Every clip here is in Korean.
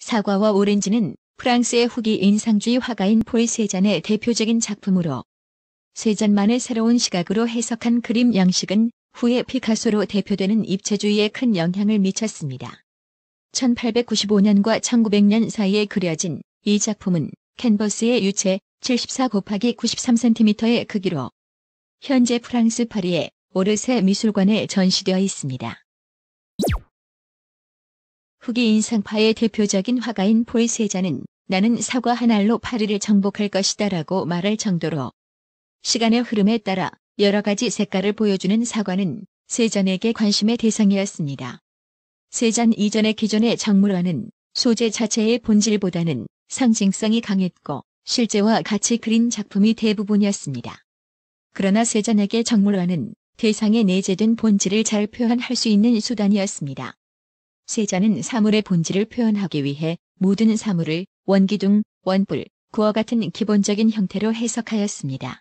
사과와 오렌지는 프랑스의 후기 인상주의 화가인 폴 세잔의 대표적인 작품으로 세잔만의 새로운 시각으로 해석한 그림 양식은 후에 피카소로 대표되는 입체주의에 큰 영향을 미쳤습니다. 1895년과 1900년 사이에 그려진 이 작품은 캔버스의 유체 74 곱하기 93cm의 크기로 현재 프랑스 파리의 오르세 미술관에 전시되어 있습니다. 후기 인상파의 대표적인 화가인 폴세자는 나는 사과 한 알로 파리를 정복할 것이다 라고 말할 정도로 시간의 흐름에 따라 여러 가지 색깔을 보여주는 사과는 세잔에게 관심의 대상이었습니다. 세잔 이전의 기존의 작물화는 소재 자체의 본질보다는 상징성이 강했고 실제와 같이 그린 작품이 대부분이었습니다. 그러나 세잔에게 작물화는 대상에 내재된 본질을 잘 표현할 수 있는 수단이었습니다. 세자는 사물의 본질을 표현하기 위해 모든 사물을 원기둥, 원뿔, 구어 같은 기본적인 형태로 해석하였습니다.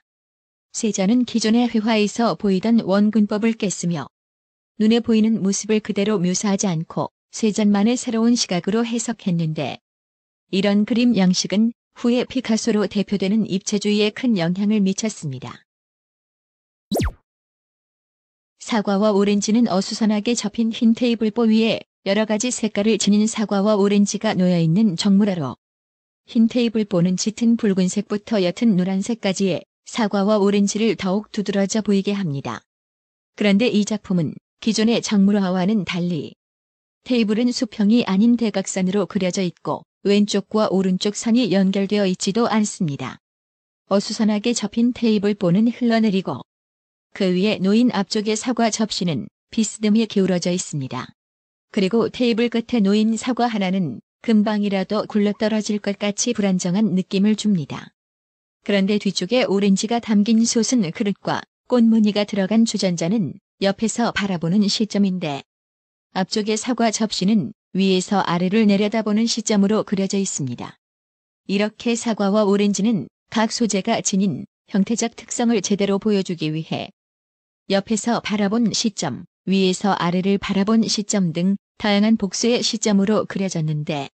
세자는 기존의 회화에서 보이던 원근법을 깼으며 눈에 보이는 모습을 그대로 묘사하지 않고 세잔만의 새로운 시각으로 해석했는데 이런 그림 양식은 후에 피카소로 대표되는 입체주의에 큰 영향을 미쳤습니다. 사과와 오렌지는 어수선하게 접힌 흰 테이블보 위에 여러 가지 색깔을 지닌 사과와 오렌지가 놓여있는 정물화로 흰 테이블보는 짙은 붉은색부터 옅은 노란색까지의 사과와 오렌지를 더욱 두드러져 보이게 합니다. 그런데 이 작품은 기존의 정물화와는 달리 테이블은 수평이 아닌 대각선으로 그려져 있고 왼쪽과 오른쪽 선이 연결되어 있지도 않습니다. 어수선하게 접힌 테이블보는 흘러내리고 그 위에 놓인 앞쪽의 사과 접시는 비스듬히 기울어져 있습니다. 그리고 테이블 끝에 놓인 사과 하나는 금방이라도 굴러떨어질 것 같이 불안정한 느낌을 줍니다. 그런데 뒤쪽에 오렌지가 담긴 솥은 그릇과 꽃무늬가 들어간 주전자는 옆에서 바라보는 시점인데 앞쪽의 사과 접시는 위에서 아래를 내려다보는 시점으로 그려져 있습니다. 이렇게 사과와 오렌지는 각 소재가 지닌 형태적 특성을 제대로 보여주기 위해 옆에서 바라본 시점, 위에서 아래를 바라본 시점 등 다양한 복수의 시점으로 그려졌는데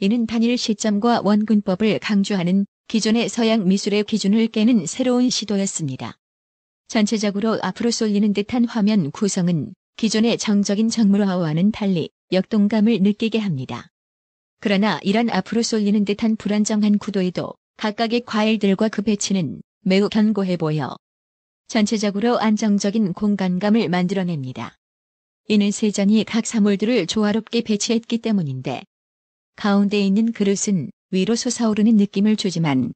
이는 단일 시점과 원근법을 강조하는 기존의 서양 미술의 기준을 깨는 새로운 시도였습니다. 전체적으로 앞으로 쏠리는 듯한 화면 구성은 기존의 정적인 정물화와는 달리 역동감을 느끼게 합니다. 그러나 이런 앞으로 쏠리는 듯한 불안정한 구도에도 각각의 과일들과 그 배치는 매우 견고해 보여 전체적으로 안정적인 공간감을 만들어냅니다. 이는 세전이 각 사물들을 조화롭게 배치했기 때문인데 가운데 있는 그릇은 위로 솟아오르는 느낌을 주지만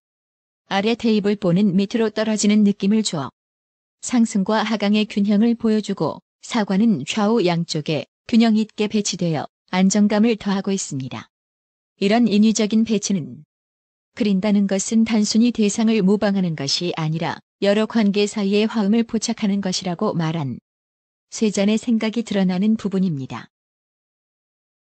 아래 테이블 보는 밑으로 떨어지는 느낌을 주어 상승과 하강의 균형을 보여주고 사과는 좌우 양쪽에 균형 있게 배치되어 안정감을 더하고 있습니다. 이런 인위적인 배치는 그린다는 것은 단순히 대상을 모방하는 것이 아니라 여러 관계 사이의 화음을 포착하는 것이라고 말한 세잔의 생각이 드러나는 부분입니다.